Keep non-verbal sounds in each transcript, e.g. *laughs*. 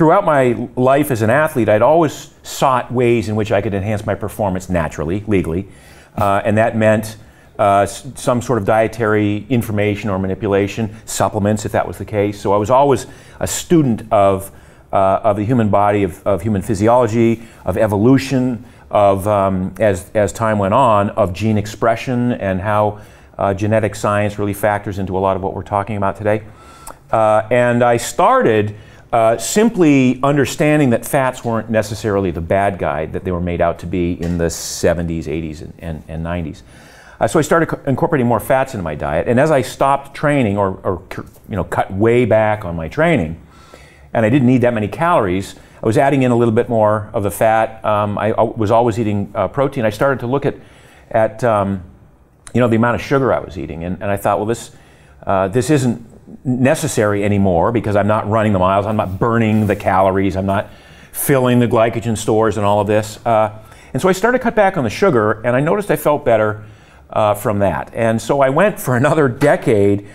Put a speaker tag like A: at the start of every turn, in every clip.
A: throughout my life as an athlete, I'd always sought ways in which I could enhance my performance naturally, legally, uh, and that meant uh, some sort of dietary information or manipulation, supplements if that was the case. So I was always a student of, uh, of the human body, of, of human physiology, of evolution, of um, as, as time went on, of gene expression and how uh, genetic science really factors into a lot of what we're talking about today. Uh, and I started uh, simply understanding that fats weren't necessarily the bad guy that they were made out to be in the 70s, 80s, and, and, and 90s. Uh, so I started incorporating more fats into my diet. And as I stopped training or, or, you know, cut way back on my training, and I didn't need that many calories, I was adding in a little bit more of the fat. Um, I, I, was always eating uh, protein. I started to look at, at um, you know, the amount of sugar I was eating. And, and I thought, well, this, uh, this isn't necessary anymore because I'm not running the miles, I'm not burning the calories, I'm not filling the glycogen stores and all of this. Uh, and so I started to cut back on the sugar, and I noticed I felt better uh, from that. And so I went for *laughs* another decade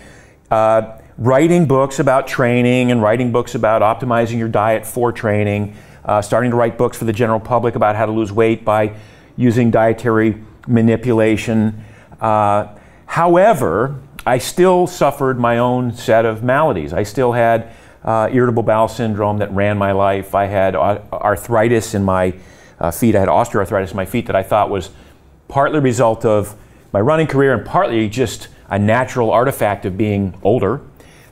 A: uh, writing books about training and writing books about optimizing your diet for training, uh, starting to write books for the general public about how to lose weight by using dietary manipulation. Uh, however, I still suffered my own set of maladies. I still had uh, irritable bowel syndrome that ran my life. I had arthritis in my uh, feet. I had osteoarthritis in my feet that I thought was partly a result of my running career and partly just a natural artifact of being older.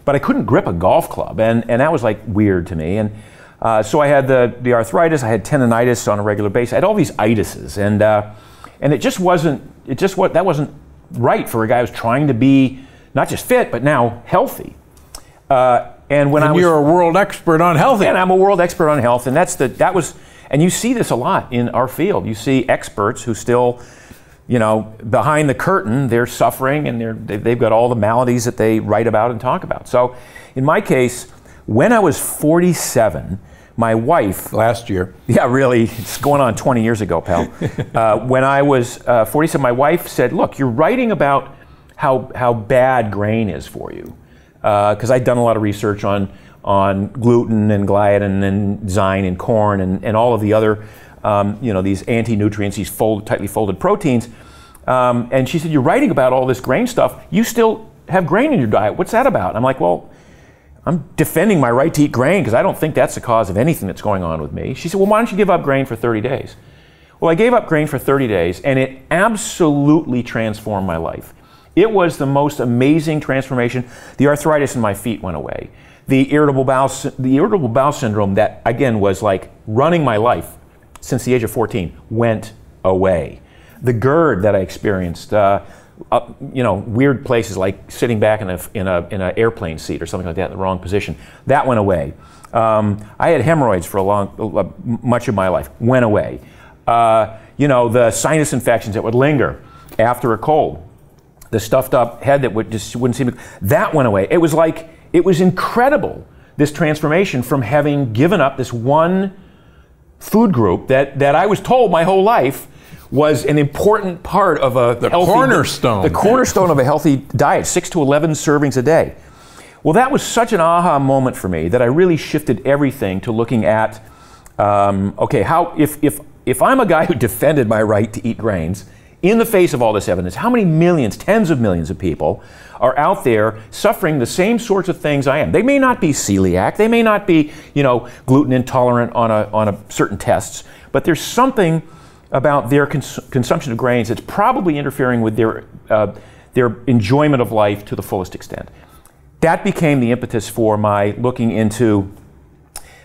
A: But I couldn't grip a golf club, and, and that was like weird to me. And uh, so I had the, the arthritis, I had tendonitis on a regular basis, I had all these itises, and, uh, and it just wasn't, it just what that wasn't right for a guy who's trying to be not just fit, but now healthy. Uh, and when and I you're a world expert on health, and I'm a world expert on health, and that's the that was, and you see this a lot in our field. You see experts who still, you know, behind the curtain, they're suffering and they're they've got all the maladies that they write about and talk about. So, in my case, when I was 47 my wife last year. *laughs* Yeah, really, it's going on 20 years ago, pal. *laughs* uh, when I was uh, 47, my wife said, "Look, you're writing about how how bad grain is for you," because uh, I'd done a lot of research on on gluten and gliadin and zein and corn and, and all of the other, um, you know, these anti-nutrients, these fold, tightly folded proteins. Um, and she said, "You're writing about all this grain stuff. You still have grain in your diet. What's that about?" And I'm like, "Well." I'm defending my right to eat grain because I don't think that's the cause of anything that's going on with me. She said, Well, why don't you give up grain for 30 days? Well, I gave up grain for 30 days and it absolutely transformed my life. It was the most amazing transformation. The arthritis in my feet went away. The irritable bowel, the irritable bowel syndrome that, again, was like running my life since the age of 14 went away. The GERD that I experienced, uh, uh, you know, weird places like sitting back in a in a in an airplane seat or something like that in the wrong position. That went away. Um, I had hemorrhoids for a long, much of my life. Went away. Uh, you know, the sinus infections that would linger after a cold, the stuffed up head that would just wouldn't seem. To, that went away. It was like it was incredible. This transformation from having given up this one food group that that I was told my whole life was an important part of a the healthy, cornerstone. The cornerstone of a healthy diet, six to 11 servings a day. Well, that was such an aha moment for me that I really shifted everything to looking at um, okay, how if, if, if I'm a guy who defended my right to eat grains, in the face of all this evidence, how many millions, tens of millions of people are out there suffering the same sorts of things I am? They may not be celiac, they may not be, you know, gluten intolerant on a, on a certain tests, but there's something about their cons consumption of grains, it's probably interfering with their, uh, their enjoyment of life to the fullest extent. That became the impetus for my looking into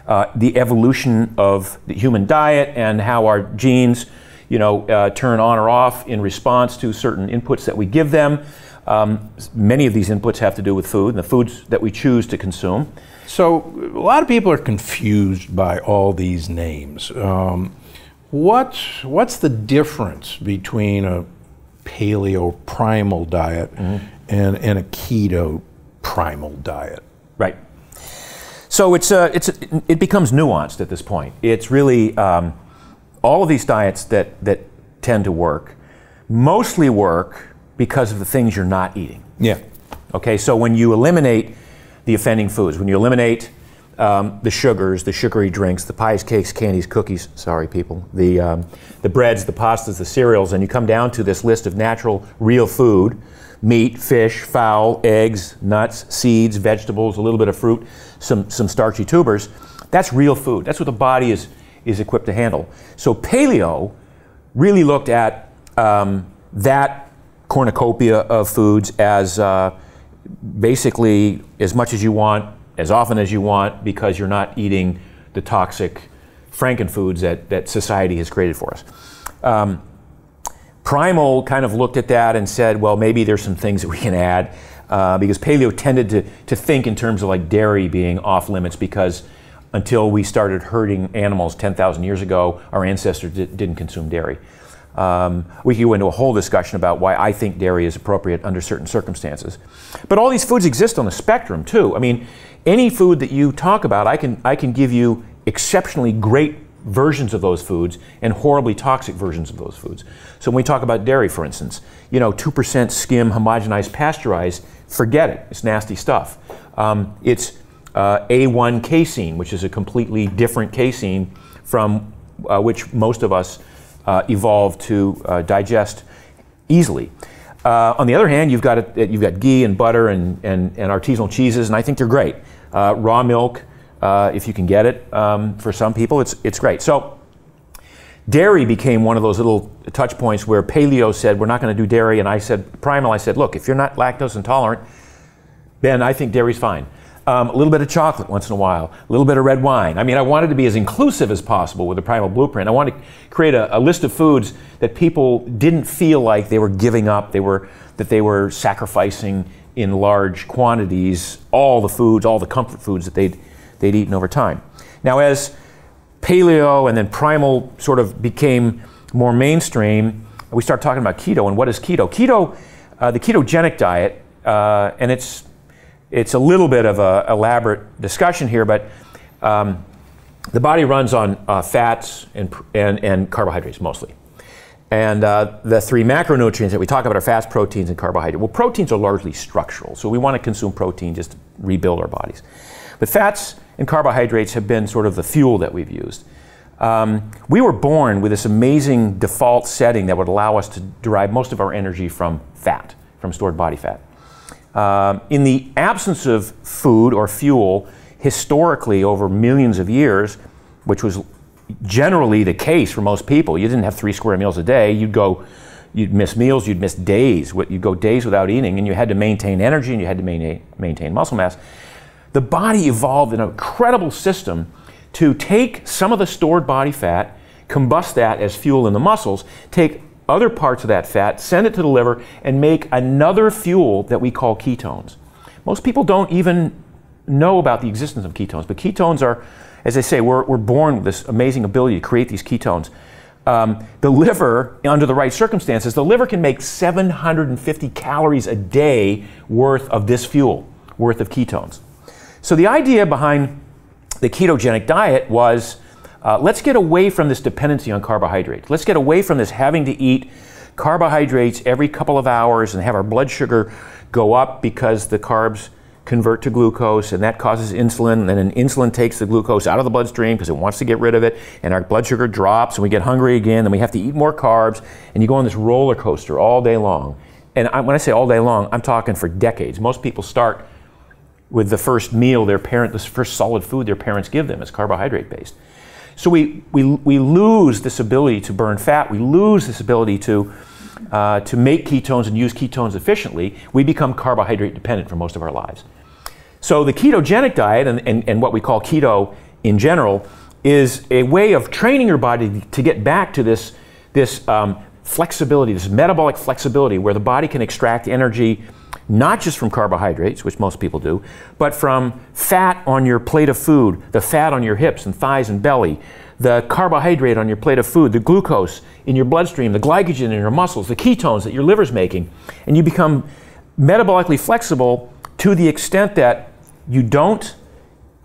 A: uh, the evolution of the human diet and how our genes, you know, uh, turn on or off in response to certain inputs that we give them. Um, many of these inputs have to do with food and the foods that we choose to consume. So a lot of people are confused by all these names. Um, what, what's the difference between a paleo primal diet mm-hmm. and, and a keto primal diet? Right. So it's, uh, it's, it becomes nuanced at this point. It's really um, all of these diets that, that tend to work mostly work because of the things you're not eating. Yeah. Okay, so when you eliminate the offending foods, when you eliminate um, the sugars, the sugary drinks, the pies, cakes, candies, cookies, sorry people, the, um, the breads, the pastas, the cereals, and you come down to this list of natural, real food meat, fish, fowl, eggs, nuts, seeds, vegetables, a little bit of fruit, some, some starchy tubers. That's real food. That's what the body is, is equipped to handle. So paleo really looked at um, that cornucopia of foods as uh, basically as much as you want as often as you want because you're not eating the toxic frankenfoods that, that society has created for us. Um, Primal kind of looked at that and said, well, maybe there's some things that we can add uh, because paleo tended to, to think in terms of like dairy being off limits because until we started herding animals 10,000 years ago, our ancestors di didn't consume dairy. Um, we could go into a whole discussion about why I think dairy is appropriate under certain circumstances. But all these foods exist on the spectrum, too. I mean, any food that you talk about, I can, I can give you exceptionally great versions of those foods and horribly toxic versions of those foods. So when we talk about dairy, for instance, you know, 2% skim, homogenized, pasteurized, forget it. It's nasty stuff. Um, it's uh, A1 casein, which is a completely different casein from uh, which most of us uh, evolved to uh, digest easily. Uh, on the other hand, you've got, a, you've got ghee and butter and, and, and artisanal cheeses, and I think they're great. Uh, raw milk, uh, if you can get it, um, for some people, it's, it's great. So dairy became one of those little touch points where paleo said, we're not going to do dairy. And I said, primal, I said, look, if you're not lactose intolerant, then I think dairy's fine. Um, a little bit of chocolate once in a while, a little bit of red wine. I mean, I wanted to be as inclusive as possible with the Primal Blueprint. I wanted to create a, a list of foods that people didn't feel like they were giving up, they were that they were sacrificing in large quantities all the foods, all the comfort foods that they'd, they'd eaten over time. Now, as paleo and then primal sort of became more mainstream, we start talking about keto and what is keto? Keto, uh, the ketogenic diet, uh, and it's, it's a little bit of an elaborate discussion here, but um, the body runs on uh, fats and, and, and carbohydrates mostly. And uh, the three macronutrients that we talk about are fats, proteins, and carbohydrates. Well, proteins are largely structural, so we want to consume protein just to rebuild our bodies. But fats and carbohydrates have been sort of the fuel that we've used. Um, we were born with this amazing default setting that would allow us to derive most of our energy from fat, from stored body fat. Um, in the absence of food or fuel, historically over millions of years, which was generally the case for most people. You didn't have three square meals a day. You'd go, you'd miss meals, you'd miss days. You'd go days without eating, and you had to maintain energy and you had to maintain, maintain muscle mass. The body evolved an incredible system to take some of the stored body fat, combust that as fuel in the muscles, take other parts of that fat, send it to the liver, and make another fuel that we call ketones. Most people don't even know about the existence of ketones, but ketones are as I say, we're, we're born with this amazing ability to create these ketones. Um, the liver, under the right circumstances, the liver can make 750 calories a day worth of this fuel, worth of ketones. So the idea behind the ketogenic diet was uh, let's get away from this dependency on carbohydrates. Let's get away from this having to eat carbohydrates every couple of hours and have our blood sugar go up because the carbs convert to glucose, and that causes insulin. And then insulin takes the glucose out of the bloodstream because it wants to get rid of it, and our blood sugar drops, and we get hungry again, and we have to eat more carbs, and you go on this roller coaster all day long. And I, when I say all day long, I'm talking for decades. Most people start with the first meal their parent, the first solid food their parents give them. is carbohydrate based. So we, we, we lose this ability to burn fat. We lose this ability to, uh, to make ketones and use ketones efficiently. We become carbohydrate dependent for most of our lives. So the ketogenic diet and, and, and what we call keto in general is a way of training your body to get back to this, this um, flexibility, this metabolic flexibility where the body can extract energy not just from carbohydrates, which most people do, but from fat on your plate of food, the fat on your hips and thighs and belly, the carbohydrate on your plate of food, the glucose in your bloodstream, the glycogen in your muscles, the ketones that your liver's making. And you become metabolically flexible to the extent that you don't,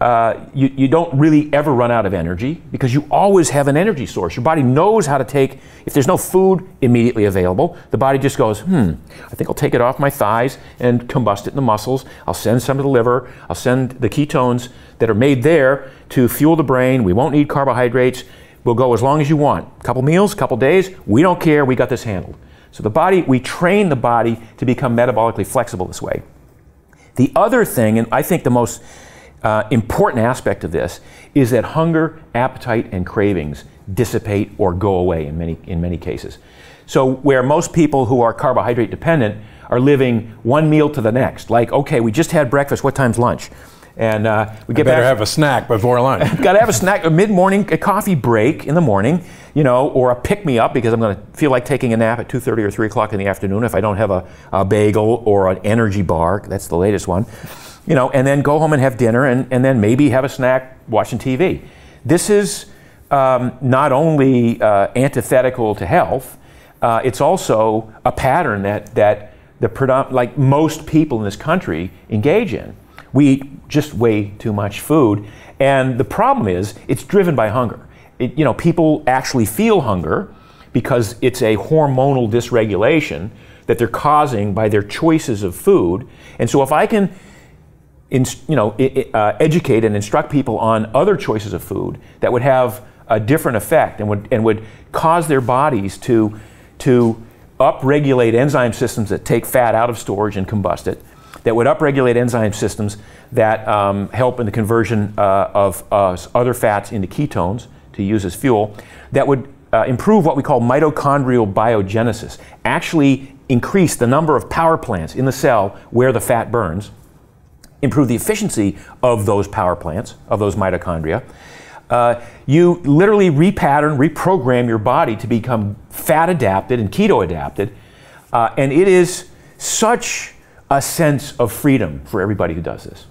A: uh, you, you don't really ever run out of energy because you always have an energy source. Your body knows how to take, if there's no food immediately available, the body just goes, hmm, I think I'll take it off my thighs and combust it in the muscles. I'll send some to the liver. I'll send the ketones that are made there to fuel the brain. We won't need carbohydrates. We'll go as long as you want. A couple meals, a couple days. We don't care. We got this handled. So the body, we train the body to become metabolically flexible this way. The other thing, and I think the most uh, important aspect of this, is that hunger, appetite, and cravings dissipate or go away in many, in many cases. So, where most people who are carbohydrate dependent are living one meal to the next, like, okay, we just had breakfast, what time's lunch? And uh, we get I better back, have a snack before lunch. *laughs* Got to have a snack, a mid-morning, a coffee break in the morning, you know, or a pick-me-up because I'm going to feel like taking a nap at 2:30 or 3 o'clock in the afternoon if I don't have a, a bagel or an energy bar. That's the latest one, you know. And then go home and have dinner, and, and then maybe have a snack, watching TV. This is um, not only uh, antithetical to health, uh, it's also a pattern that that the predom- like most people in this country engage in. We eat just way too much food. And the problem is, it's driven by hunger. It, you know, people actually feel hunger because it's a hormonal dysregulation that they're causing by their choices of food. And so if I can in, you know, uh, educate and instruct people on other choices of food that would have a different effect and would, and would cause their bodies to, to upregulate enzyme systems that take fat out of storage and combust it, that would upregulate enzyme systems that um, help in the conversion uh, of uh, other fats into ketones to use as fuel, that would uh, improve what we call mitochondrial biogenesis, actually increase the number of power plants in the cell where the fat burns, improve the efficiency of those power plants, of those mitochondria. Uh, you literally repattern, reprogram your body to become fat adapted and keto adapted. Uh, and it is such a sense of freedom for everybody who does this.